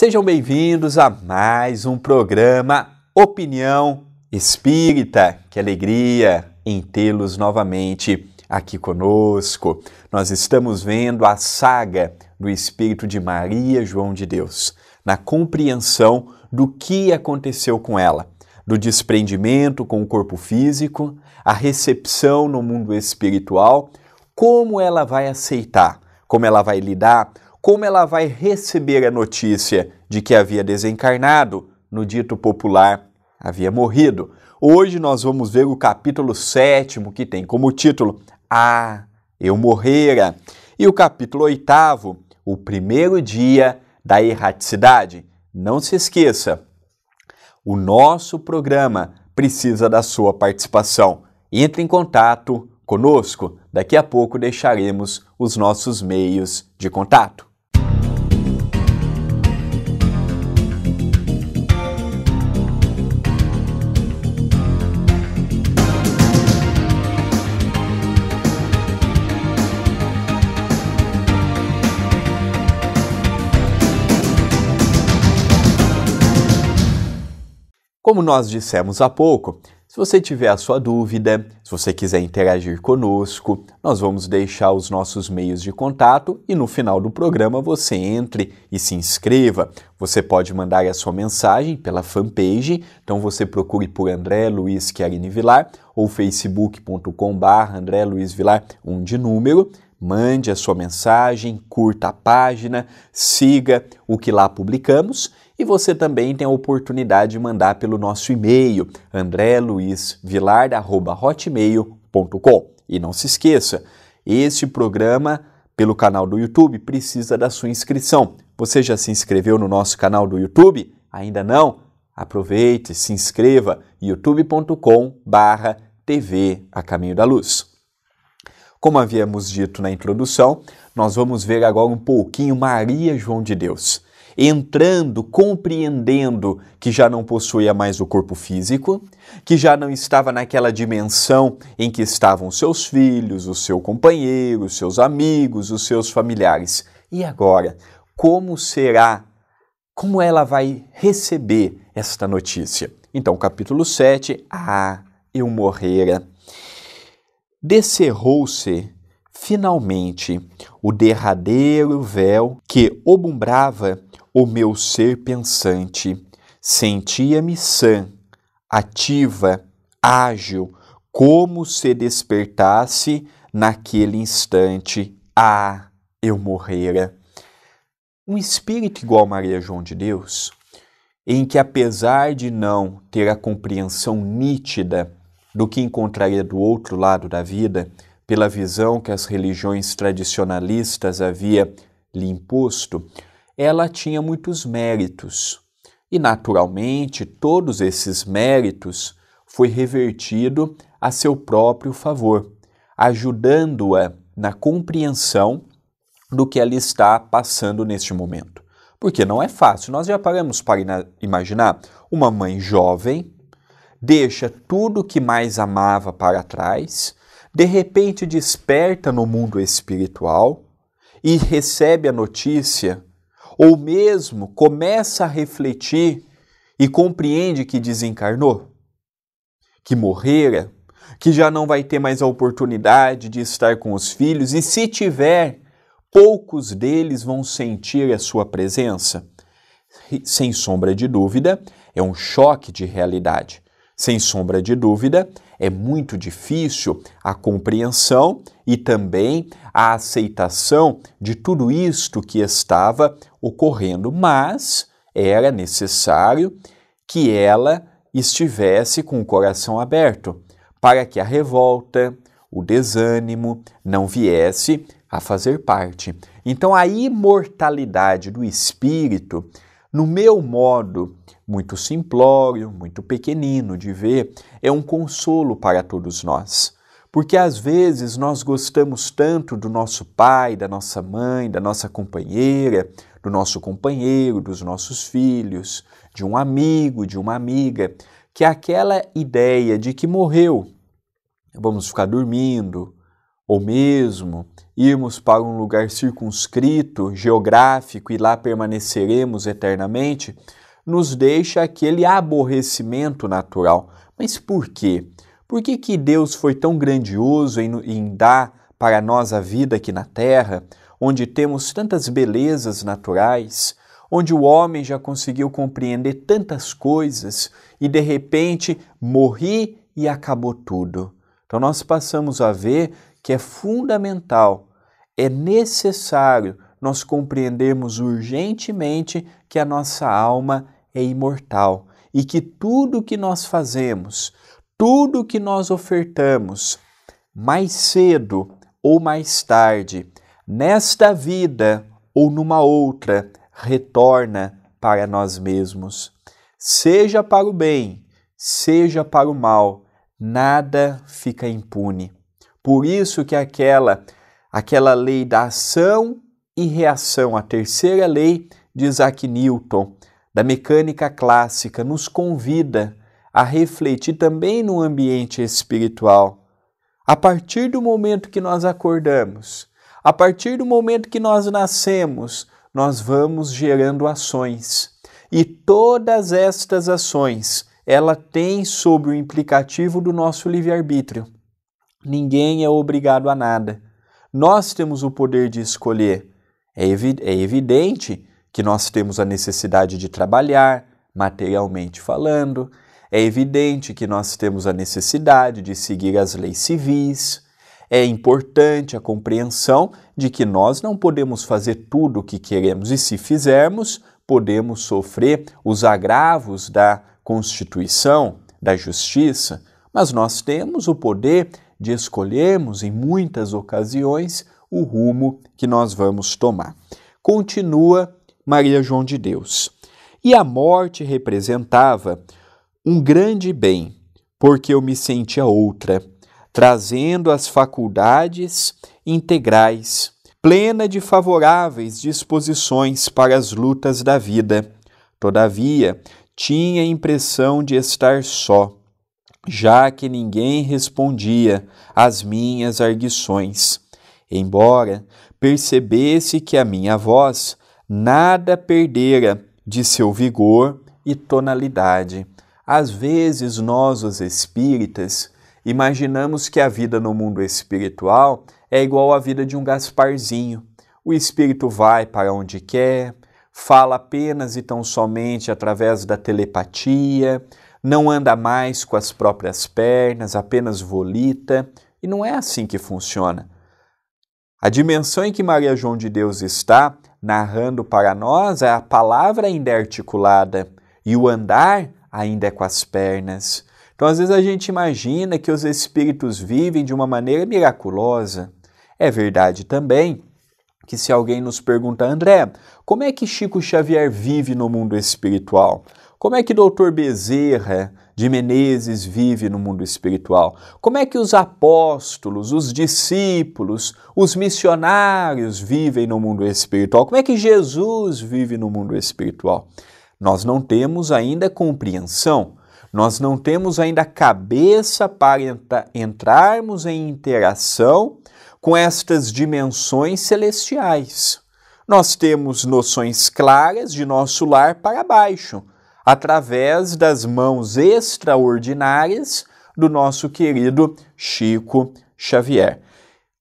Sejam bem-vindos a mais um programa Opinião Espírita. Que alegria em tê-los novamente aqui conosco. Nós estamos vendo a saga do Espírito de Maria João de Deus, na compreensão do que aconteceu com ela, do desprendimento com o corpo físico, a recepção no mundo espiritual, como ela vai aceitar, como ela vai lidar como ela vai receber a notícia de que havia desencarnado, no dito popular, havia morrido. Hoje nós vamos ver o capítulo 7, que tem como título Ah, eu morrera, e o capítulo 8, o primeiro dia da erraticidade. Não se esqueça, o nosso programa precisa da sua participação. Entre em contato conosco. Daqui a pouco deixaremos os nossos meios de contato. Como nós dissemos há pouco, se você tiver a sua dúvida, se você quiser interagir conosco, nós vamos deixar os nossos meios de contato e no final do programa você entre e se inscreva. Você pode mandar a sua mensagem pela fanpage, então você procure por André Luiz Chiarini Vilar ou facebook.com.br André Luiz Vilar, um de número. Mande a sua mensagem, curta a página, siga o que lá publicamos e você também tem a oportunidade de mandar pelo nosso e-mail, andreluizvilar.hotmail.com. E não se esqueça, este programa pelo canal do YouTube precisa da sua inscrição. Você já se inscreveu no nosso canal do YouTube? Ainda não? Aproveite, se inscreva youtube.com/barra TV a Caminho da Luz. Como havíamos dito na introdução, nós vamos ver agora um pouquinho Maria João de Deus entrando, compreendendo que já não possuía mais o corpo físico, que já não estava naquela dimensão em que estavam seus filhos, o seu companheiro, os seus amigos, os seus familiares. E agora, como será? Como ela vai receber esta notícia? Então, capítulo 7, ah, eu morrera. Descerrou-se finalmente o derradeiro véu que obumbrava o meu ser pensante. Sentia-me sã, ativa, ágil, como se despertasse naquele instante. Ah, eu morrera. Um espírito igual Maria João de Deus, em que apesar de não ter a compreensão nítida do que encontraria do outro lado da vida, pela visão que as religiões tradicionalistas havia lhe imposto, ela tinha muitos méritos. E, naturalmente, todos esses méritos foi revertido a seu próprio favor, ajudando-a na compreensão do que ela está passando neste momento. Porque não é fácil. Nós já paramos para imaginar uma mãe jovem deixa tudo que mais amava para trás, de repente desperta no mundo espiritual e recebe a notícia ou mesmo começa a refletir e compreende que desencarnou, que morrera, que já não vai ter mais a oportunidade de estar com os filhos e se tiver, poucos deles vão sentir a sua presença. Sem sombra de dúvida, é um choque de realidade. Sem sombra de dúvida, é muito difícil a compreensão e também a aceitação de tudo isto que estava ocorrendo, mas era necessário que ela estivesse com o coração aberto para que a revolta, o desânimo não viesse a fazer parte. Então, a imortalidade do espírito, no meu modo muito simplório, muito pequenino de ver, é um consolo para todos nós. Porque às vezes nós gostamos tanto do nosso pai, da nossa mãe, da nossa companheira, do nosso companheiro, dos nossos filhos, de um amigo, de uma amiga, que aquela ideia de que morreu, vamos ficar dormindo, ou mesmo irmos para um lugar circunscrito, geográfico e lá permaneceremos eternamente, nos deixa aquele aborrecimento natural. Mas por quê? Por que, que Deus foi tão grandioso em, em dar para nós a vida aqui na terra, onde temos tantas belezas naturais, onde o homem já conseguiu compreender tantas coisas e de repente morri e acabou tudo? Então nós passamos a ver que é fundamental, é necessário nós compreendermos urgentemente que a nossa alma é imortal e que tudo que nós fazemos, tudo que nós ofertamos, mais cedo ou mais tarde, nesta vida ou numa outra, retorna para nós mesmos. Seja para o bem, seja para o mal, nada fica impune. Por isso que aquela aquela lei da ação e reação, a terceira lei de Isaac Newton, da mecânica clássica nos convida a refletir também no ambiente espiritual. A partir do momento que nós acordamos, a partir do momento que nós nascemos, nós vamos gerando ações. E todas estas ações, ela tem sobre o implicativo do nosso livre-arbítrio. Ninguém é obrigado a nada. Nós temos o poder de escolher. É, é evidente que nós temos a necessidade de trabalhar, materialmente falando, é evidente que nós temos a necessidade de seguir as leis civis. É importante a compreensão de que nós não podemos fazer tudo o que queremos e, se fizermos, podemos sofrer os agravos da Constituição, da Justiça, mas nós temos o poder de escolhermos, em muitas ocasiões, o rumo que nós vamos tomar. Continua Maria João de Deus. E a morte representava um grande bem, porque eu me sentia outra, trazendo as faculdades integrais, plena de favoráveis disposições para as lutas da vida. Todavia, tinha a impressão de estar só, já que ninguém respondia às minhas arguições. Embora percebesse que a minha voz nada perdera de seu vigor e tonalidade. Às vezes, nós, os espíritas, imaginamos que a vida no mundo espiritual é igual à vida de um Gasparzinho. O espírito vai para onde quer, fala apenas e tão somente através da telepatia, não anda mais com as próprias pernas, apenas volita, e não é assim que funciona. A dimensão em que Maria João de Deus está narrando para nós, a palavra ainda é articulada e o andar ainda é com as pernas. Então, às vezes a gente imagina que os espíritos vivem de uma maneira miraculosa. É verdade também que se alguém nos pergunta, André, como é que Chico Xavier vive no mundo espiritual? Como é que Dr. Bezerra de Menezes vive no mundo espiritual? Como é que os apóstolos, os discípulos, os missionários vivem no mundo espiritual? Como é que Jesus vive no mundo espiritual? Nós não temos ainda compreensão, nós não temos ainda cabeça para entrarmos em interação com estas dimensões celestiais. Nós temos noções claras de nosso lar para baixo através das mãos extraordinárias do nosso querido Chico Xavier,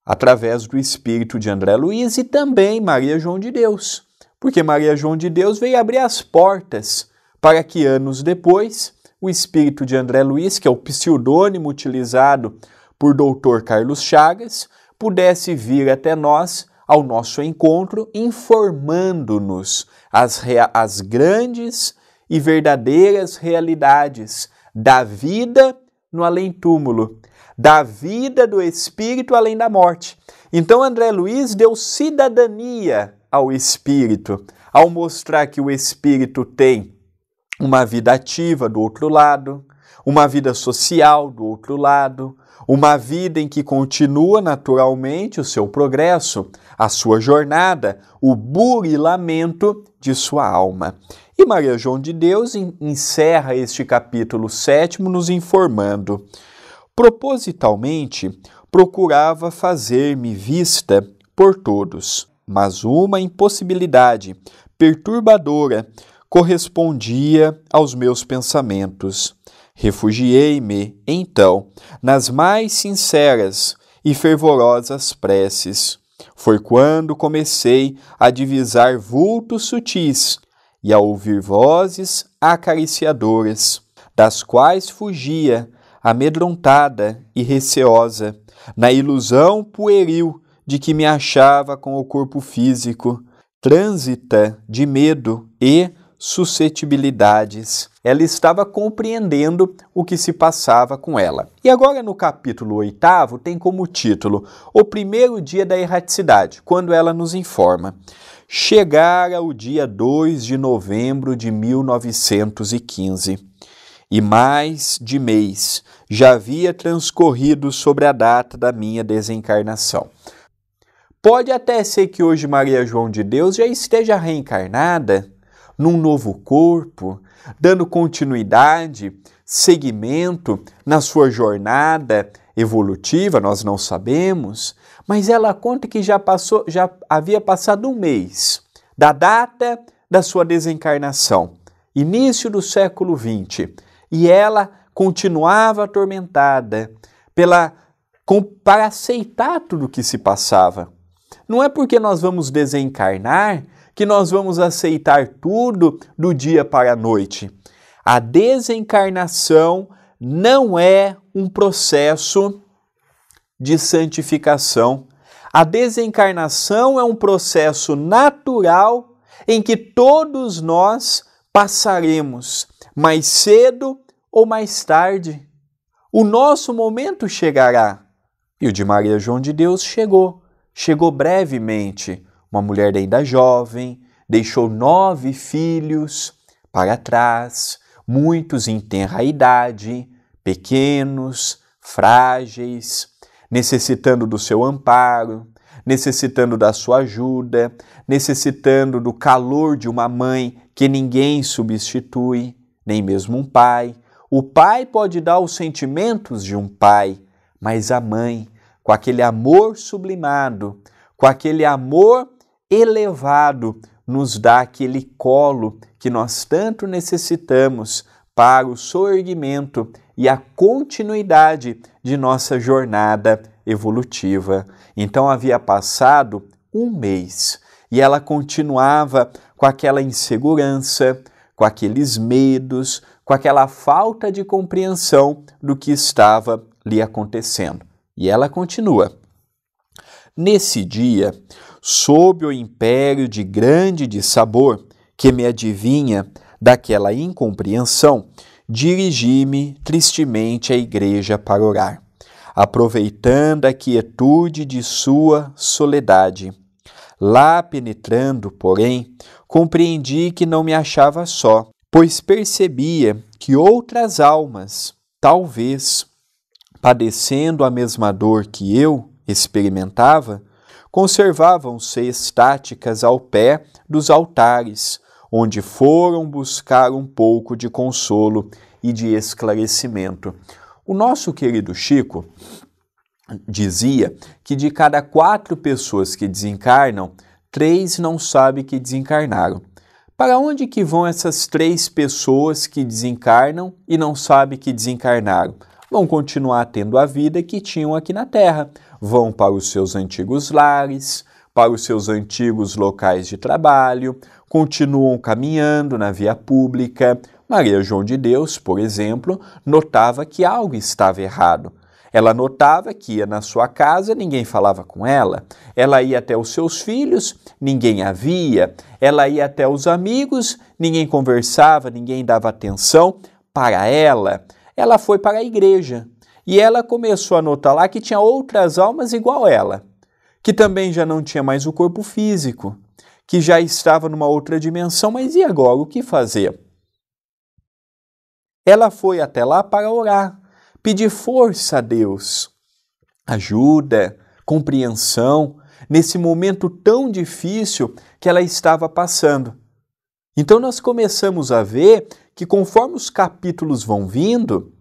através do espírito de André Luiz e também Maria João de Deus, porque Maria João de Deus veio abrir as portas para que anos depois o espírito de André Luiz, que é o pseudônimo utilizado por Dr. Carlos Chagas, pudesse vir até nós ao nosso encontro informando-nos as, as grandes e verdadeiras realidades da vida no além-túmulo, da vida do espírito além da morte. Então, André Luiz deu cidadania ao espírito, ao mostrar que o espírito tem uma vida ativa do outro lado, uma vida social do outro lado, uma vida em que continua naturalmente o seu progresso, a sua jornada, o burilamento de sua alma. E Maria João de Deus encerra este capítulo sétimo nos informando: propositalmente procurava fazer-me vista por todos, mas uma impossibilidade perturbadora correspondia aos meus pensamentos. Refugiei-me, então, nas mais sinceras e fervorosas preces. Foi quando comecei a divisar vultos sutis e a ouvir vozes acariciadoras, das quais fugia, amedrontada e receosa, na ilusão pueril de que me achava com o corpo físico, trânsita de medo e suscetibilidades. Ela estava compreendendo o que se passava com ela. E agora, no capítulo 8, tem como título O Primeiro Dia da Erraticidade, quando ela nos informa chegara o dia 2 de novembro de 1915, e mais de mês já havia transcorrido sobre a data da minha desencarnação. Pode até ser que hoje Maria João de Deus já esteja reencarnada num novo corpo, dando continuidade, seguimento na sua jornada evolutiva, nós não sabemos, mas ela conta que já passou, já havia passado um mês da data da sua desencarnação, início do século 20, e ela continuava atormentada pela com, para aceitar tudo o que se passava. Não é porque nós vamos desencarnar que nós vamos aceitar tudo do dia para a noite. A desencarnação não é um processo de santificação. A desencarnação é um processo natural em que todos nós passaremos, mais cedo ou mais tarde. O nosso momento chegará. E o de Maria João de Deus chegou. Chegou brevemente. Uma mulher ainda jovem, deixou nove filhos para trás, muitos em tenra idade, pequenos, frágeis necessitando do seu amparo, necessitando da sua ajuda, necessitando do calor de uma mãe que ninguém substitui, nem mesmo um pai. O pai pode dar os sentimentos de um pai, mas a mãe, com aquele amor sublimado, com aquele amor elevado, nos dá aquele colo que nós tanto necessitamos para o soerguimento e a continuidade de nossa jornada evolutiva. Então havia passado um mês e ela continuava com aquela insegurança, com aqueles medos, com aquela falta de compreensão do que estava lhe acontecendo. E ela continua. Nesse dia, sob o império de grande dissabor que me adivinha, daquela incompreensão, dirigi-me tristemente à igreja para orar, aproveitando a quietude de sua soledade. Lá penetrando, porém, compreendi que não me achava só, pois percebia que outras almas, talvez padecendo a mesma dor que eu experimentava, conservavam-se estáticas ao pé dos altares, onde foram buscar um pouco de consolo e de esclarecimento. O nosso querido Chico dizia que de cada quatro pessoas que desencarnam, três não sabem que desencarnaram. Para onde que vão essas três pessoas que desencarnam e não sabem que desencarnaram? Vão continuar tendo a vida que tinham aqui na Terra. Vão para os seus antigos lares, para os seus antigos locais de trabalho, continuam caminhando na via pública. Maria João de Deus, por exemplo, notava que algo estava errado. Ela notava que ia na sua casa, ninguém falava com ela. Ela ia até os seus filhos, ninguém a via. Ela ia até os amigos, ninguém conversava, ninguém dava atenção para ela. Ela foi para a igreja e ela começou a notar lá que tinha outras almas igual ela, que também já não tinha mais o corpo físico, que já estava numa outra dimensão, mas e agora? O que fazer? Ela foi até lá para orar, pedir força a Deus, ajuda, compreensão nesse momento tão difícil que ela estava passando. Então nós começamos a ver que conforme os capítulos vão vindo,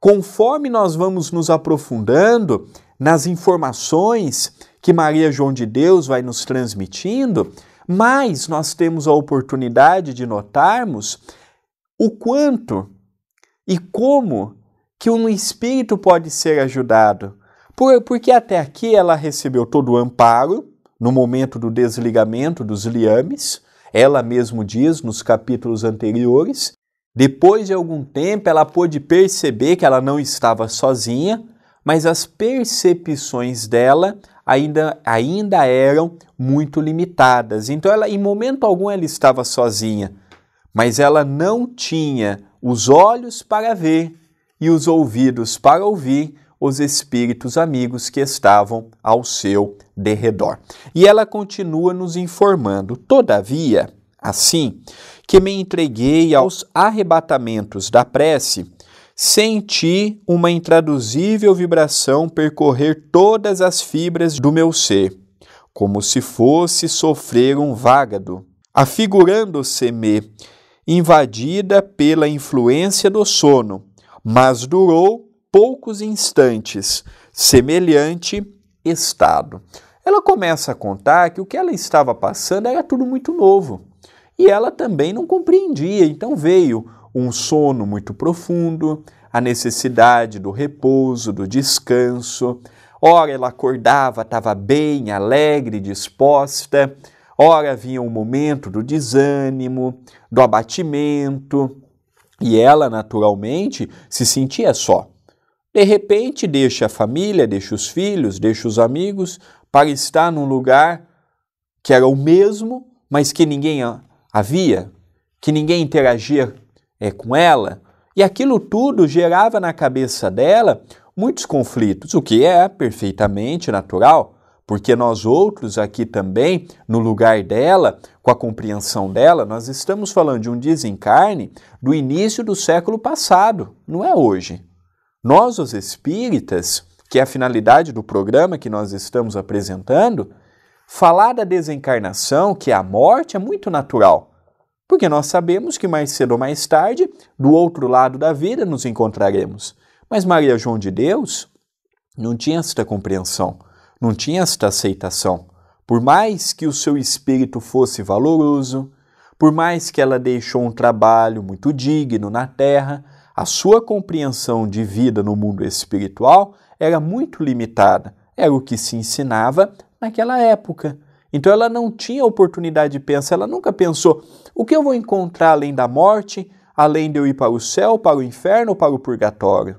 conforme nós vamos nos aprofundando nas informações que Maria João de Deus vai nos transmitindo, mas nós temos a oportunidade de notarmos o quanto e como que um espírito pode ser ajudado. porque até aqui ela recebeu todo o amparo no momento do desligamento dos liames, ela mesmo diz nos capítulos anteriores. Depois de algum tempo, ela pôde perceber que ela não estava sozinha, mas as percepções dela ainda, ainda eram muito limitadas. Então, ela, em momento algum, ela estava sozinha, mas ela não tinha os olhos para ver e os ouvidos para ouvir os espíritos amigos que estavam ao seu derredor. E ela continua nos informando, todavia, assim que me entreguei aos arrebatamentos da prece, Senti uma intraduzível vibração percorrer todas as fibras do meu ser, como se fosse sofrer um vágado, afigurando-se-me invadida pela influência do sono, mas durou poucos instantes, semelhante estado. Ela começa a contar que o que ela estava passando era tudo muito novo e ela também não compreendia, então veio um sono muito profundo, a necessidade do repouso, do descanso. Ora, ela acordava, estava bem, alegre, disposta. Ora, vinha um momento do desânimo, do abatimento, e ela, naturalmente, se sentia só. De repente, deixa a família, deixa os filhos, deixa os amigos para estar num lugar que era o mesmo, mas que ninguém havia, que ninguém interagia é, com ela. E aquilo tudo gerava na cabeça dela muitos conflitos, o que é perfeitamente natural, porque nós outros aqui também, no lugar dela, com a compreensão dela, nós estamos falando de um desencarne do início do século passado, não é hoje. Nós, os espíritas, que é a finalidade do programa que nós estamos apresentando, falar da desencarnação, que é a morte, é muito natural. Porque nós sabemos que mais cedo ou mais tarde, do outro lado da vida, nos encontraremos. Mas Maria João de Deus não tinha esta compreensão, não tinha esta aceitação. Por mais que o seu espírito fosse valoroso, por mais que ela deixou um trabalho muito digno na terra, a sua compreensão de vida no mundo espiritual era muito limitada. Era o que se ensinava naquela época. Então ela não tinha oportunidade de pensar, ela nunca pensou o que eu vou encontrar além da morte, além de eu ir para o céu, para o inferno ou para o purgatório.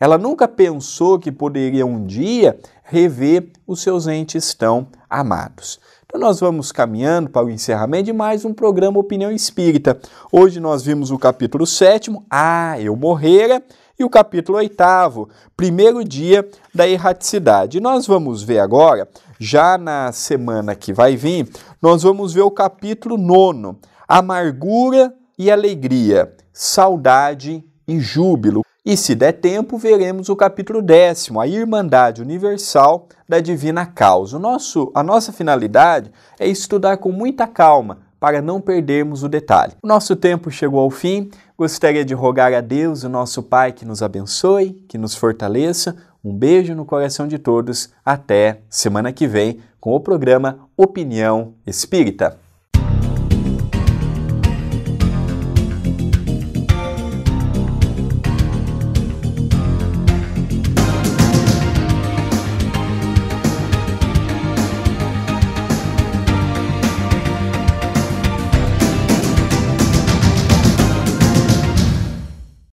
Ela nunca pensou que poderia um dia rever os seus entes tão amados. Então nós vamos caminhando para o encerramento de mais um programa Opinião Espírita. Hoje nós vimos o capítulo 7, Ah, eu morrera, e o capítulo 8, primeiro dia da erraticidade. nós vamos ver agora, já na semana que vai vir, nós vamos ver o capítulo 9, amargura e alegria, saudade e júbilo. E se der tempo, veremos o capítulo décimo, a Irmandade Universal da Divina Causa. O nosso, a nossa finalidade é estudar com muita calma para não perdermos o detalhe. O nosso tempo chegou ao fim. Gostaria de rogar a Deus, o nosso Pai, que nos abençoe, que nos fortaleça. Um beijo no coração de todos. Até semana que vem com o programa Opinião Espírita.